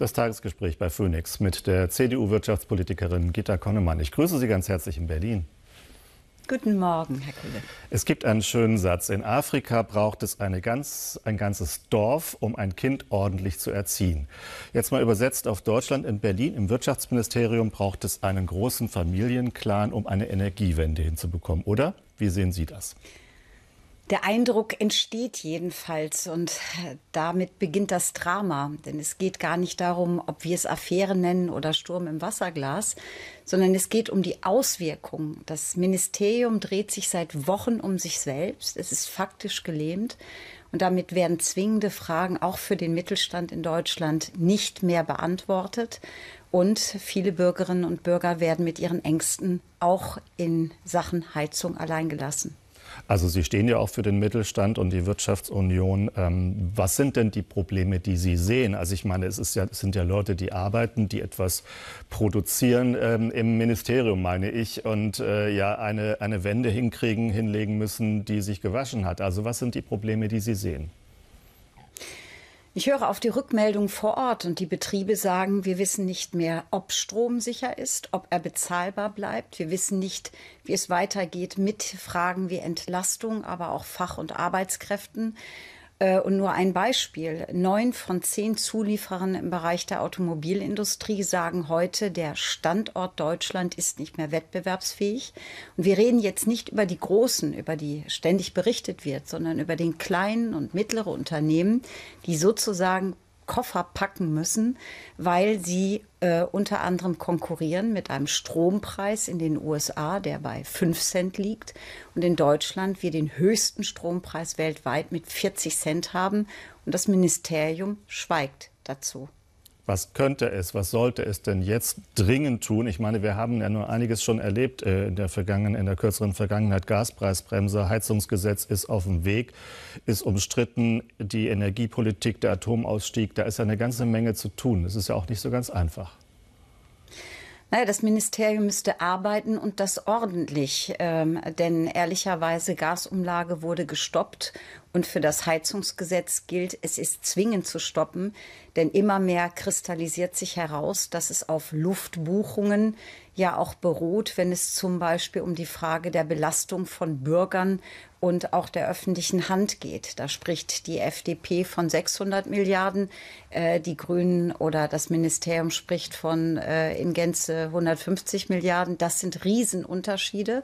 Das Tagesgespräch bei Phoenix mit der CDU-Wirtschaftspolitikerin Gita Konnemann. Ich grüße Sie ganz herzlich in Berlin. Guten Morgen, Herr Kuhle. Es gibt einen schönen Satz. In Afrika braucht es ganz, ein ganzes Dorf, um ein Kind ordentlich zu erziehen. Jetzt mal übersetzt auf Deutschland. In Berlin im Wirtschaftsministerium braucht es einen großen Familienclan, um eine Energiewende hinzubekommen, oder? Wie sehen Sie das? Der Eindruck entsteht jedenfalls und äh, damit beginnt das Drama. Denn es geht gar nicht darum, ob wir es Affäre nennen oder Sturm im Wasserglas, sondern es geht um die Auswirkungen. Das Ministerium dreht sich seit Wochen um sich selbst. Es ist faktisch gelähmt. Und damit werden zwingende Fragen auch für den Mittelstand in Deutschland nicht mehr beantwortet. Und viele Bürgerinnen und Bürger werden mit ihren Ängsten auch in Sachen Heizung alleingelassen. Also Sie stehen ja auch für den Mittelstand und die Wirtschaftsunion. Ähm, was sind denn die Probleme, die Sie sehen? Also ich meine, es, ist ja, es sind ja Leute, die arbeiten, die etwas produzieren ähm, im Ministerium, meine ich, und äh, ja eine, eine Wende hinkriegen, hinlegen müssen, die sich gewaschen hat. Also was sind die Probleme, die Sie sehen? Ich höre auf die Rückmeldung vor Ort und die Betriebe sagen, wir wissen nicht mehr, ob Strom sicher ist, ob er bezahlbar bleibt. Wir wissen nicht, wie es weitergeht mit Fragen wie Entlastung, aber auch Fach- und Arbeitskräften. Äh, und nur ein Beispiel. Neun von zehn Zulieferern im Bereich der Automobilindustrie sagen heute, der Standort Deutschland ist nicht mehr wettbewerbsfähig. Und wir reden jetzt nicht über die großen, über die ständig berichtet wird, sondern über den kleinen und mittleren Unternehmen, die sozusagen Koffer packen müssen, weil sie äh, unter anderem konkurrieren mit einem Strompreis in den USA, der bei 5 Cent liegt und in Deutschland wir den höchsten Strompreis weltweit mit 40 Cent haben und das Ministerium schweigt dazu. Was könnte es, was sollte es denn jetzt dringend tun? Ich meine, wir haben ja nur einiges schon erlebt äh, in der vergangenen, in der kürzeren Vergangenheit. Gaspreisbremse, Heizungsgesetz ist auf dem Weg, ist umstritten, die Energiepolitik, der Atomausstieg, da ist ja eine ganze Menge zu tun. Es ist ja auch nicht so ganz einfach. Naja, das Ministerium müsste arbeiten und das ordentlich, ähm, denn ehrlicherweise Gasumlage wurde gestoppt und für das Heizungsgesetz gilt, es ist zwingend zu stoppen, denn immer mehr kristallisiert sich heraus, dass es auf Luftbuchungen ja auch beruht, wenn es zum Beispiel um die Frage der Belastung von Bürgern und auch der öffentlichen Hand geht. Da spricht die FDP von 600 Milliarden, äh, die Grünen oder das Ministerium spricht von äh, in Gänze 150 Milliarden. Das sind Riesenunterschiede.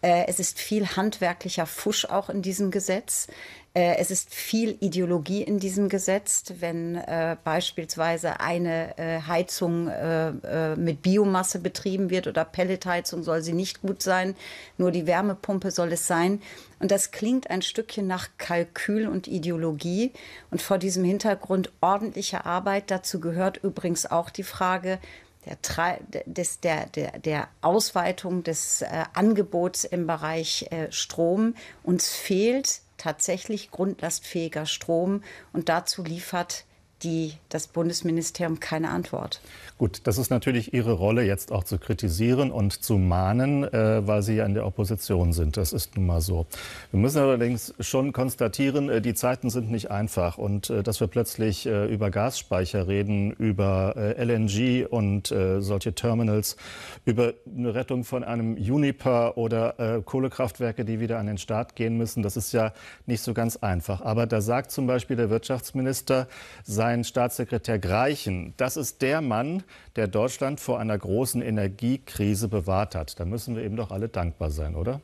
Äh, es ist viel handwerklicher Fusch auch in diesem Gesetz. Äh, es ist viel Ideologie in diesem Gesetz, wenn äh, beispielsweise eine äh, Heizung äh, äh, mit Biomasse betrieben wird oder Pelletheizung soll sie nicht gut sein, nur die Wärmepumpe soll es sein. Und das klingt ein Stückchen nach Kalkül und Ideologie. Und vor diesem Hintergrund ordentliche Arbeit, dazu gehört übrigens auch die Frage, der, des, der, der, der Ausweitung des äh, Angebots im Bereich Strom. Uns fehlt tatsächlich grundlastfähiger Strom und dazu liefert die das Bundesministerium keine Antwort. Gut, das ist natürlich Ihre Rolle, jetzt auch zu kritisieren und zu mahnen, äh, weil Sie ja in der Opposition sind. Das ist nun mal so. Wir müssen allerdings schon konstatieren, äh, die Zeiten sind nicht einfach. Und äh, dass wir plötzlich äh, über Gasspeicher reden, über äh, LNG und äh, solche Terminals, über eine Rettung von einem Juniper oder Kohlekraftwerke, die wieder an den Start gehen müssen, das ist ja nicht so ganz einfach. Aber da sagt zum Beispiel der Wirtschaftsminister, sein ein Staatssekretär Greichen. Das ist der Mann, der Deutschland vor einer großen Energiekrise bewahrt hat. Da müssen wir eben doch alle dankbar sein, oder?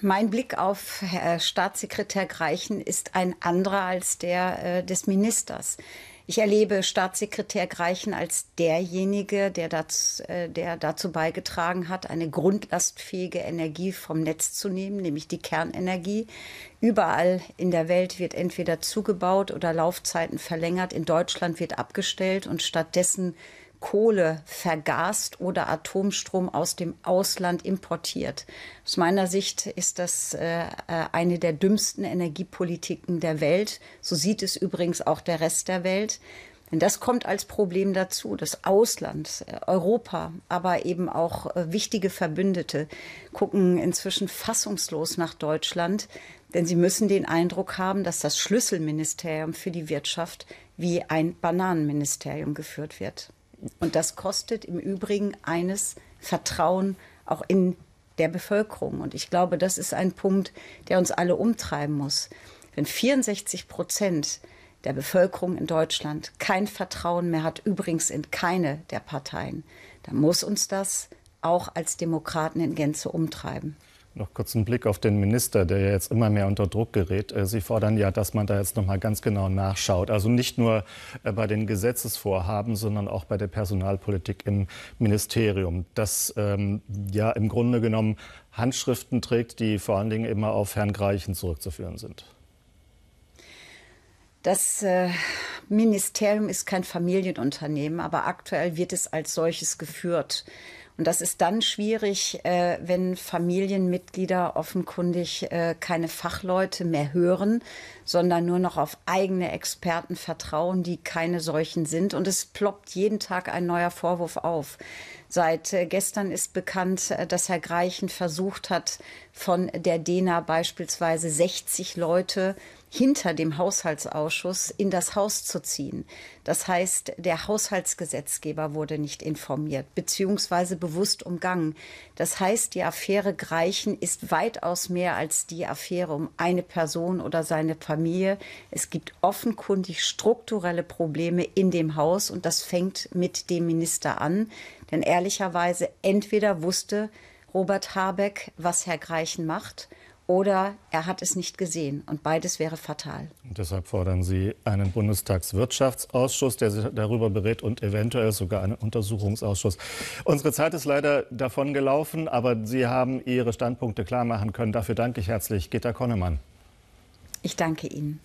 Mein Blick auf Herr äh, Staatssekretär Greichen ist ein anderer als der äh, des Ministers. Ich erlebe Staatssekretär Greichen als derjenige, der, das, äh, der dazu beigetragen hat, eine grundlastfähige Energie vom Netz zu nehmen, nämlich die Kernenergie. Überall in der Welt wird entweder zugebaut oder Laufzeiten verlängert. In Deutschland wird abgestellt und stattdessen Kohle vergast oder Atomstrom aus dem Ausland importiert. Aus meiner Sicht ist das äh, äh, eine der dümmsten Energiepolitiken der Welt. So sieht es übrigens auch der Rest der Welt. Denn das kommt als Problem dazu. Das Ausland, äh, Europa, aber eben auch äh, wichtige Verbündete gucken inzwischen fassungslos nach Deutschland, denn sie müssen den Eindruck haben, dass das Schlüsselministerium für die Wirtschaft wie ein Bananenministerium geführt wird. Und das kostet im Übrigen eines Vertrauen auch in der Bevölkerung. Und ich glaube, das ist ein Punkt, der uns alle umtreiben muss. Wenn 64 Prozent der Bevölkerung in Deutschland kein Vertrauen mehr hat, übrigens in keine der Parteien, dann muss uns das auch als Demokraten in Gänze umtreiben. Noch kurz einen Blick auf den Minister, der ja jetzt immer mehr unter Druck gerät. Äh, Sie fordern ja, dass man da jetzt noch mal ganz genau nachschaut. Also nicht nur äh, bei den Gesetzesvorhaben, sondern auch bei der Personalpolitik im Ministerium. Das ähm, ja im Grunde genommen Handschriften trägt, die vor allen Dingen immer auf Herrn Greichen zurückzuführen sind. Das äh, Ministerium ist kein Familienunternehmen, aber aktuell wird es als solches geführt. Und das ist dann schwierig, äh, wenn Familienmitglieder offenkundig äh, keine Fachleute mehr hören, sondern nur noch auf eigene Experten vertrauen, die keine solchen sind. Und es ploppt jeden Tag ein neuer Vorwurf auf. Seit äh, gestern ist bekannt, äh, dass Herr Greichen versucht hat, von der DENA beispielsweise 60 Leute hinter dem Haushaltsausschuss in das Haus zu ziehen. Das heißt, der Haushaltsgesetzgeber wurde nicht informiert beziehungsweise bewusst umgangen. Das heißt, die Affäre Greichen ist weitaus mehr als die Affäre um eine Person oder seine Familie. Es gibt offenkundig strukturelle Probleme in dem Haus und das fängt mit dem Minister an, denn ehrlicherweise entweder wusste Robert Habeck, was Herr Greichen macht, oder er hat es nicht gesehen. Und beides wäre fatal. Und deshalb fordern Sie einen Bundestagswirtschaftsausschuss, der sich darüber berät und eventuell sogar einen Untersuchungsausschuss. Unsere Zeit ist leider davon gelaufen, aber Sie haben Ihre Standpunkte klar machen können. Dafür danke ich herzlich, Gita Konnemann. Ich danke Ihnen.